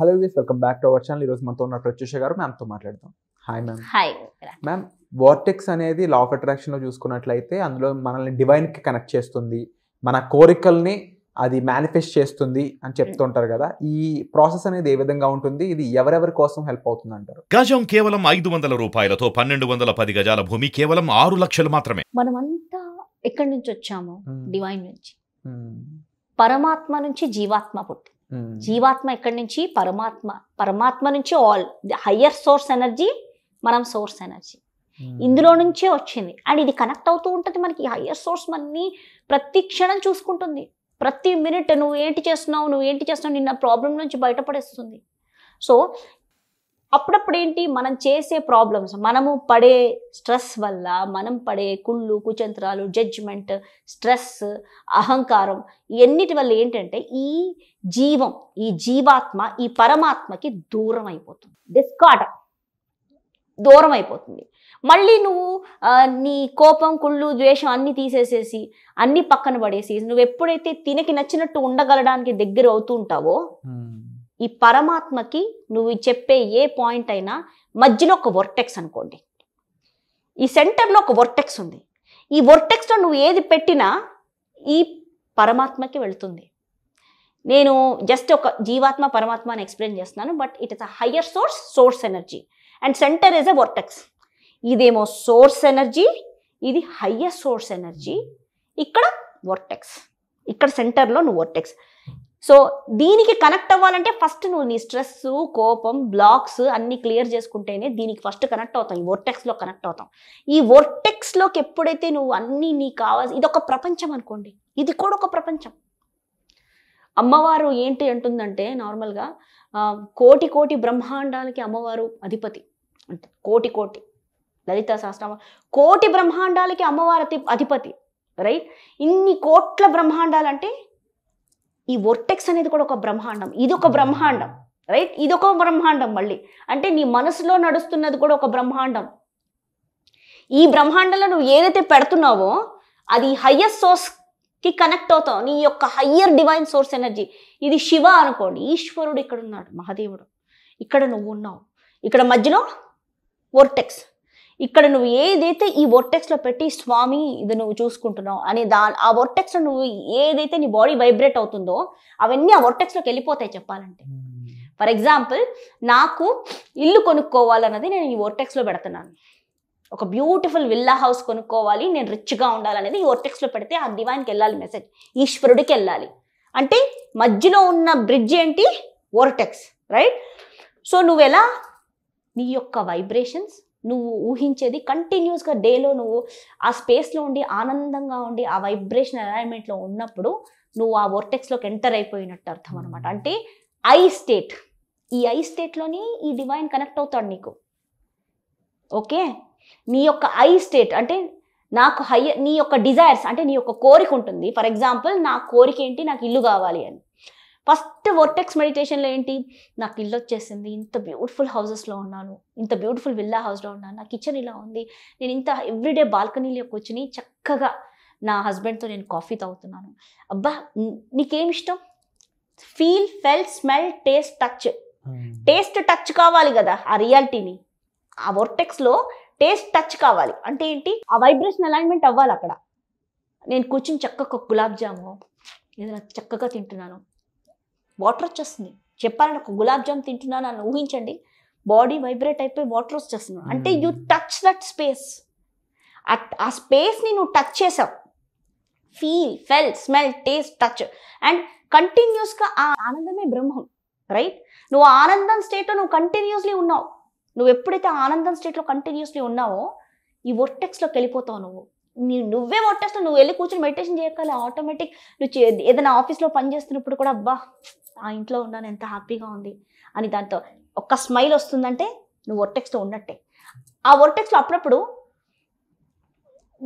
Hello విస్ welcome back to our channel ఈరోజు మనతో ఉన్న ప్రత్యూష గారు మ్యామ్తో మాట్లాడదాం hi ma'am hi ma'am vortex అనేది లా ఆఫ్ అట్రాక్షన్లో చూసుకున్నట్లయితే అందులో మనల్ని డివైన్కి కనెక్ట్ చేస్తుంది మన కోరికల్ని అది మేనిఫెస్ట్ చేస్తుంది అని చెప్తుంటారు hmm. కదా ఈ ప్రాసెస్ అనేది ఏ విధంగా ఉంటుంది ఇది ఎవరెవరి కోసం హెల్ప్ అవుతుంది అంటారు గజం కేవలం ఐదు వందల రూపాయలతో పన్నెండు వందల పది గజాల భూమి కేవలం ఆరు లక్షలు మాత్రమే మనమంతా ఎక్కడి నుంచి వచ్చాము డివైన్ hmm. నుంచి hmm. పరమాత్మ నుంచి జీవాత్మ పుట్టింది Hmm. జీవాత్మ ఎక్కడి నుంచి పరమాత్మ పరమాత్మ నుంచి ఆల్ హయ్యర్ సోర్స్ ఎనర్జీ మనం సోర్స్ ఎనర్జీ hmm. ఇందులో నుంచే వచ్చింది అండ్ ఇది కనెక్ట్ అవుతూ ఉంటుంది మనకి హయ్యర్ సోర్స్ మనని ప్రతి క్షణం చూసుకుంటుంది ప్రతి మినిట్ నువ్వు ఏంటి చేస్తున్నావు నువ్వు ఏంటి చేస్తున్నావు నిన్న ప్రాబ్లం నుంచి బయటపడేస్తుంది సో అప్పుడప్పుడు ఏంటి మనం చేసే ప్రాబ్లమ్స్ మనము పడే స్ట్రెస్ వల్ల మనం పడే కుళ్ళు కుచంత్రాలు జడ్జ్మెంట్ స్ట్రెస్ అహంకారం ఇవన్నిటి వల్ల ఏంటంటే ఈ జీవం ఈ జీవాత్మ ఈ పరమాత్మకి దూరం అయిపోతుంది డిస్కాట దూరం అయిపోతుంది మళ్ళీ నువ్వు నీ కోపం కుళ్ళు ద్వేషం అన్ని తీసేసేసి అన్ని పక్కన పడేసి నువ్వు ఎప్పుడైతే తినకి నచ్చినట్టు ఉండగలడానికి దగ్గర అవుతూ ఉంటావో ఈ పరమాత్మకి నువ్వు చెప్పే ఏ పాయింట్ అయినా మధ్యలో ఒక వర్టెక్స్ అనుకోండి ఈ సెంటర్లో ఒక వర్టెక్స్ ఉంది ఈ వర్టెక్స్లో నువ్వు ఏది పెట్టినా ఈ పరమాత్మకి వెళుతుంది నేను జస్ట్ ఒక జీవాత్మ పరమాత్మ అని ఎక్స్ప్లెయిన్ చేస్తున్నాను but it is a higher source source energy and center is a vortex ఇదేమో సోర్స్ ఎనర్జీ ఇది హయ్యర్ సోర్స్ ఎనర్జీ ఇక్కడ వర్టెక్స్ ఇక్కడ సెంటర్లో నువ్వు వర్టెక్స్ సో దీనికి కనెక్ట్ అవ్వాలంటే ఫస్ట్ నువ్వు నీ స్ట్రెస్ కోపం బ్లాక్స్ అన్ని క్లియర్ చేసుకుంటేనే దీనికి ఫస్ట్ కనెక్ట్ అవుతాం ఈ వర్టెక్స్లో కనెక్ట్ అవుతాం ఈ వర్టెక్స్లోకి ఎప్పుడైతే నువ్వు అన్నీ నీకు కావాల్సి ఇది ఒక ప్రపంచం అనుకోండి ఇది కూడా ఒక ప్రపంచం అమ్మవారు ఏంటి అంటుందంటే నార్మల్గా కోటి కోటి బ్రహ్మాండాలకి అమ్మవారు అధిపతి అంటే కోటి కోటి లలిత శాస్త్రం కోటి బ్రహ్మాండాలకి అమ్మవారి అధిపతి రైట్ ఇన్ని కోట్ల బ్రహ్మాండాలంటే ఈ వర్టెక్స్ అనేది కూడా ఒక బ్రహ్మాండం ఇది ఒక బ్రహ్మాండం రైట్ ఇది ఒక బ్రహ్మాండం మళ్ళీ అంటే నీ మనసులో నడుస్తున్నది కూడా ఒక బ్రహ్మాండం ఈ బ్రహ్మాండంలో నువ్వు ఏదైతే పెడుతున్నావో అది హయ్యర్ సోర్స్కి కనెక్ట్ అవుతావు నీ యొక్క హయ్యర్ డివైన్ సోర్స్ ఎనర్జీ ఇది శివ అనుకోండి ఈశ్వరుడు ఇక్కడ ఉన్నాడు మహాదేవుడు ఇక్కడ నువ్వు ఉన్నావు ఇక్కడ మధ్యలో వర్టెక్స్ ఇక్కడ నువ్వు ఏదైతే ఈ వర్టెక్స్లో పెట్టి స్వామి ఇది నువ్వు చూసుకుంటున్నావు అని దా ఆ వర్టెక్స్లో నువ్వు ఏదైతే నీ బాడీ వైబ్రేట్ అవుతుందో అవన్నీ ఆ వర్టెక్స్లోకి వెళ్ళిపోతాయి చెప్పాలంటే ఫర్ hmm. ఎగ్జాంపుల్ నాకు ఇల్లు కొనుక్కోవాలన్నది నేను ఈ వర్టెక్స్లో పెడుతున్నాను ఒక బ్యూటిఫుల్ విల్లా హౌస్ కొనుక్కోవాలి నేను రిచ్గా ఉండాలనేది ఈ వర్టెక్స్లో పెడితే ఆ దివానికి వెళ్ళాలి మెసేజ్ ఈశ్వరుడికి వెళ్ళాలి అంటే మధ్యలో ఉన్న బ్రిడ్జ్ ఏంటి వర్టెక్స్ రైట్ సో నువ్వు ఎలా నీ యొక్క వైబ్రేషన్స్ నువ్వు ఊహించేది కంటిన్యూస్గా డేలో నువ్వు ఆ స్పేస్లో ఉండి ఆనందంగా ఉండి ఆ వైబ్రేషన్ అలైన్మెంట్లో ఉన్నప్పుడు నువ్వు ఆ వర్టెక్స్లోకి ఎంటర్ అయిపోయినట్టు అర్థం hmm. అనమాట అంటే ఐ స్టేట్ ఈ ఐ స్టేట్లోని ఈ డివైన్ కనెక్ట్ అవుతాడు నీకు ఓకే నీ యొక్క ఐ స్టేట్ అంటే నాకు హయ్య నీ యొక్క డిజైర్స్ అంటే నీ యొక్క కోరిక ఉంటుంది ఫర్ ఎగ్జాంపుల్ నా కోరిక ఏంటి నాకు ఇల్లు కావాలి అని ఫస్ట్ వర్టెక్స్ మెడిటేషన్లో ఏంటి నాకు ఇల్లు వచ్చేసింది ఇంత బ్యూటిఫుల్ హౌసెస్లో ఉన్నాను ఇంత బ్యూటిఫుల్ విల్లా హౌస్లో ఉన్నాను నా కిచెన్ ఇలా ఉంది నేను ఇంత ఎవ్రీడే బాల్కనీలో కూర్చుని చక్కగా నా హస్బెండ్తో నేను కాఫీ తాగుతున్నాను అబ్బా నీకేమి ఇష్టం feel fell smell taste touch taste touch కావాలి కదా ఆ రియాలిటీని ఆ వర్టెక్స్లో టేస్ట్ టచ్ కావాలి అంటే ఏంటి ఆ వైబ్రేషన్ అలైన్మెంట్ అవ్వాలి అక్కడ నేను కూర్చుని చక్కగా గులాబ్ జాము ఏదైనా చక్కగా తింటున్నాను వాటర్ వచ్చేస్తుంది చెప్పాలని ఒక గులాబ్ జామ్ తింటున్నాను అని ఊహించండి బాడీ వైబ్రేట్ అయిపోయి వాటర్ వచ్చేస్తుంది అంటే యూ టచ్ దట్ స్పేస్ ఆ స్పేస్ని నువ్వు టచ్ చేసావు feel fell smell taste touch and కంటిన్యూస్గా ఆ ఆనందమే బ్రహ్మం రైట్ నువ్వు ఆనందం స్టేట్లో నువ్వు కంటిన్యూస్లీ ఉన్నావు నువ్వు ఎప్పుడైతే ఆనందం స్టేట్లో కంటిన్యూస్లీ ఉన్నావో ఈ వర్టెక్స్లోకి వెళ్ళిపోతావు నువ్వు నువ్వే వర్టెక్స్లో నువ్వు వెళ్ళి కూర్చొని మెడిటేషన్ చేయగల ఆటోమేటిక్ నువ్వు ఏదైనా ఆఫీస్లో పనిచేస్తున్నప్పుడు కూడా అబ్బా ఆ ఇంట్లో ఉన్నాను ఎంత హ్యాపీగా ఉంది అని దాంతో ఒక్క స్మైల్ వస్తుందంటే నువ్వు వర్టెక్స్తో ఉన్నట్టే ఆ వర్టెక్స్లో అప్పుడప్పుడు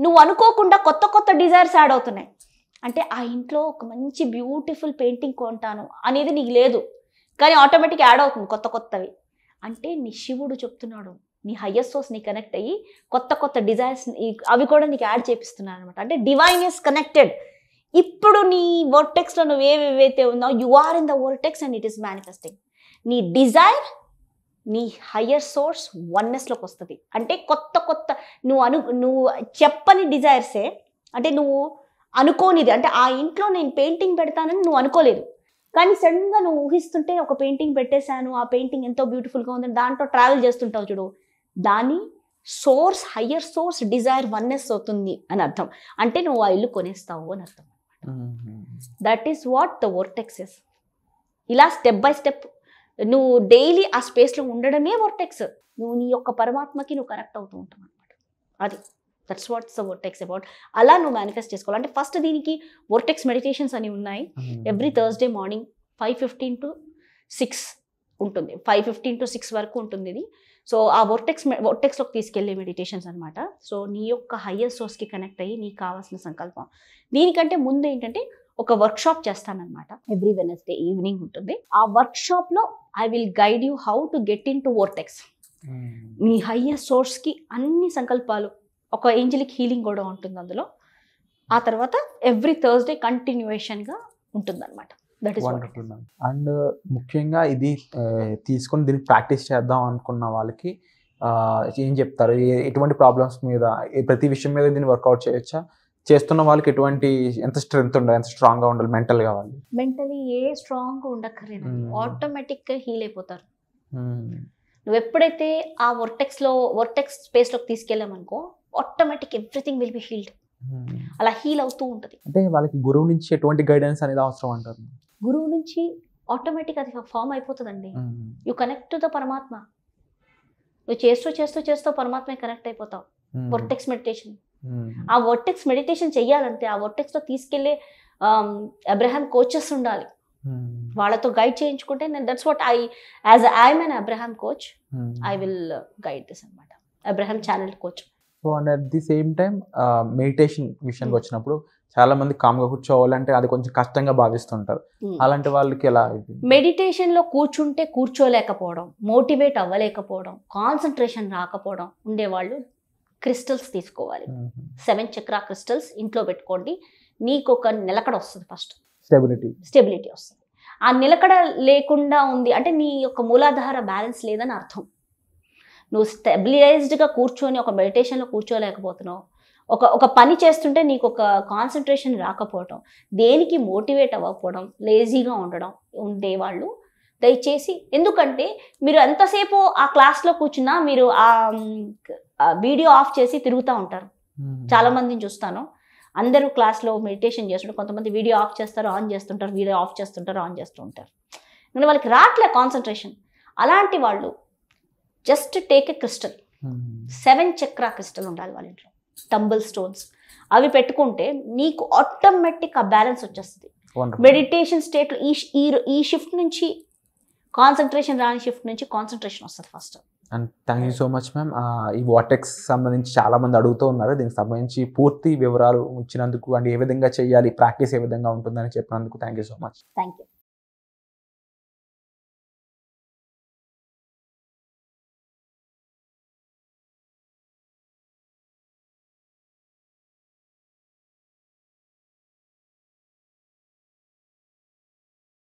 నువ్వు అనుకోకుండా కొత్త కొత్త డిజైర్స్ యాడ్ అవుతున్నాయి అంటే ఆ ఇంట్లో ఒక మంచి బ్యూటిఫుల్ పెయింటింగ్ కొంటాను అనేది నీకు లేదు కానీ ఆటోమేటిక్ యాడ్ అవుతుంది కొత్త కొత్తవి అంటే నీ శివుడు చెప్తున్నాడు నీ హయ్యర్ సోర్స్ నీ కనెక్ట్ అయ్యి కొత్త కొత్త డిజైర్స్ అవి కూడా నీకు యాడ్ చేపిస్తున్నాను అనమాట అంటే డివైన్ ఇస్ కనెక్టెడ్ ఇప్పుడు నీ వర్టెక్స్లో నువ్వు ఏవేవైతే ఉన్నావు you are in the vortex and it is manifesting నీ డిజైర్ నీ హయ్యర్ సోర్స్ వన్నెస్లోకి వస్తుంది అంటే కొత్త కొత్త నువ్వు అను నువ్వు చెప్పని డిజైర్సే అంటే నువ్వు అనుకోనిది అంటే ఆ ఇంట్లో నేను పెయింటింగ్ పెడతానని నువ్వు అనుకోలేదు కానీ సడన్గా నువ్వు ఊహిస్తుంటే ఒక పెయింటింగ్ పెట్టేశాను ఆ పెయింటింగ్ ఎంతో బ్యూటిఫుల్గా ఉందని దాంట్లో ట్రావెల్ చేస్తుంటావు చూడు దాని source higher source desire oneness అవుతుంది అని అర్థం అంటే నువ్వు ఆ ఇల్లు కొనేస్తావు అని అర్థం that is what the vortexes ఇలా స్టెప్ బై స్టెప్ నువ్వు డైలీ ఆ స్పేస్లో ఉండడమే వర్టెక్స్ నువ్వు నీ యొక్క పరమాత్మకి నువ్వు కనెక్ట్ అవుతూ ఉంటావు అనమాట అది that's what's the vortex about అలా నువ్వు మేనిఫెస్ట్ చేసుకోవాలి అంటే ఫస్ట్ దీనికి వర్టెక్స్ మెడిటేషన్స్ అని ఉన్నాయి every Thursday morning five fifteen to six ఉంటుంది ఫైవ్ ఫిఫ్టీన్ టు సిక్స్ వరకు ఉంటుంది ఇది సో ఆ వర్టెక్స్ వర్టెక్స్లోకి తీసుకెళ్లే మెడిటేషన్స్ అనమాట సో నీ యొక్క హయ్యర్ సోర్స్కి కనెక్ట్ అయ్యి నీకు కావాల్సిన సంకల్పం దీనికంటే ముందు ఏంటంటే ఒక వర్క్షాప్ చేస్తానమాట ఎవ్రీ వెనస్డే ఈవినింగ్ ఉంటుంది ఆ వర్క్షాప్లో I will guide you how to get into vortex నీ హయ్యర్ సోర్స్కి అన్ని సంకల్పాలు ఒక ఏంజలిక్ హీలింగ్ కూడా ఉంటుంది అందులో ఆ తర్వాత ఎవ్రీ థర్స్డే కంటిన్యూషన్గా అనమాట వండర్ఫుల్ మ్యామ్ అండ్ ముఖ్యంగా ఇది తీసుకొని దీన్ని ప్రాక్టీస్ చేద్దాం అనుకున్న వాళ్ళకి ఏం చెప్తారు ఎటువంటి ప్రాబ్లమ్స్ మీద ప్రతి విషయం మీద దీన్ని వర్కౌట్ చేయొచ్చా చేస్తున్న వాళ్ళకి ఎటువంటి ఎంత స్ట్రెంగ్త్ ఉండాలి ఎంత స్ట్రాంగ్ గా ఉండాలి మెంటల్ గా వాళ్ళు మెంటలీ ఏ స్ట్రాంగ్ ఉండక్కర్లేదు ఆటోమేటిక్ గా హీల్ అయిపోతారు నువ్వు ఎప్పుడైతే ఆ వర్టెక్స్ లో వర్టెక్స్ స్పేస్ లోకి తీసుకెళ్ళామనుకో automatic everything will be healed అలా హీల్ అవుతూ ఉంటది అంటే వాళ్ళకి గురువు నుంచి ఎటువంటి గైడెన్స్ అనేది అవసరం అంటారు గురువు నుంచి ఆటోమేటిక్ అది ఫామ్ అయిపోతుందండి యు కనెక్ట్ టు ద పరమాత్మ నువ్వు చేస్తూ చేస్తూ చేస్తూ పరమాత్మే కనెక్ట్ అయిపోతావు వర్టెక్స్ మెడిటేషన్ ఆ వర్టెక్స్ మెడిటేషన్ చెయ్యాలంటే ఆ వర్టెక్స్ లో తీసుకెళ్లే అబ్రహాం కోచెస్ ఉండాలి వాళ్ళతో గైడ్ చేయించుకుంటే నేను that's what I as I an Abraham coach I will guide this అనమాట Abraham channel coach so and at the same time meditation విషయానికి వచ్చినప్పుడు చాలా మంది కామ్గా కూర్చోవాలంటే అది కొంచెం కష్టంగా భావిస్తుంటారు అలాంటి వాళ్ళకి ఎలా మెడిటేషన్ లో కూర్చుంటే కూర్చోలేకపోవడం మోటివేట్ అవ్వలేకపోవడం కాన్సన్ట్రేషన్ రాకపోవడం ఉండేవాళ్ళు క్రిస్టల్స్ తీసుకోవాలి సెవెన్ చక్ర క్రిస్టల్స్ ఇంట్లో పెట్టుకోండి నీకు ఒక నిలకడ వస్తుంది ఫస్ట్ స్టెబిలిటీ స్టెబిలిటీ వస్తుంది ఆ నిలకడ లేకుండా ఉంది అంటే నీ యొక్క మూలాధార బ్యాలెన్స్ లేదని అర్థం నువ్వు స్టెబిలైజ్డ్గా కూర్చొని ఒక మెడిటేషన్లో కూర్చోలేకపోతున్నావు ఒక ఒక పని చేస్తుంటే నీకు ఒక కాన్సన్ట్రేషన్ రాకపోవడం దేనికి మోటివేట్ అవ్వకపోవడం లేజీగా ఉండడం ఉండేవాళ్ళు దయచేసి ఎందుకంటే మీరు ఎంతసేపు ఆ క్లాస్లో కూర్చున్నా మీరు ఆ వీడియో ఆఫ్ చేసి తిరుగుతూ ఉంటారు చాలా మందిని చూస్తాను అందరూ క్లాస్లో మెడిటేషన్ చేస్తుంటారు కొంతమంది వీడియో ఆఫ్ చేస్తారు ఆన్ చేస్తుంటారు వీడియో ఆఫ్ చేస్తుంటారు ఆన్ ఉంటారు ఇంకా వాళ్ళకి రావట్లే కాన్సన్ట్రేషన్ అలాంటి వాళ్ళు just take a crystal seven chakra crystal ఉండాలి వాళ్ళ ఇంట్లో స్టంబుల్ స్టోన్స్ అవి పెట్టుకుంటే నీకు ఆటోమేటిక్ ఆ బ్యాలెన్స్ వచ్చేస్తుంది మెడిటేషన్ స్టేట్లో ఈ ఈ షిఫ్ట్ నుంచి కాన్సన్ట్రేషన్ రాని షిఫ్ట్ నుంచి కాన్సన్ట్రేషన్ వస్తుంది first and thank you so much ma'am ఈ వాటెక్స్ సంబంధించి చాలా మంది అడుగుతూ ఉన్నారు దీనికి సంబంధించి పూర్తి వివరాలు ఇచ్చినందుకు అండ్ ఏ విధంగా చేయాలి ప్రాక్టీస్ ఏ విధంగా ఉంటుందని చెప్పినందుకు thank you so much thank you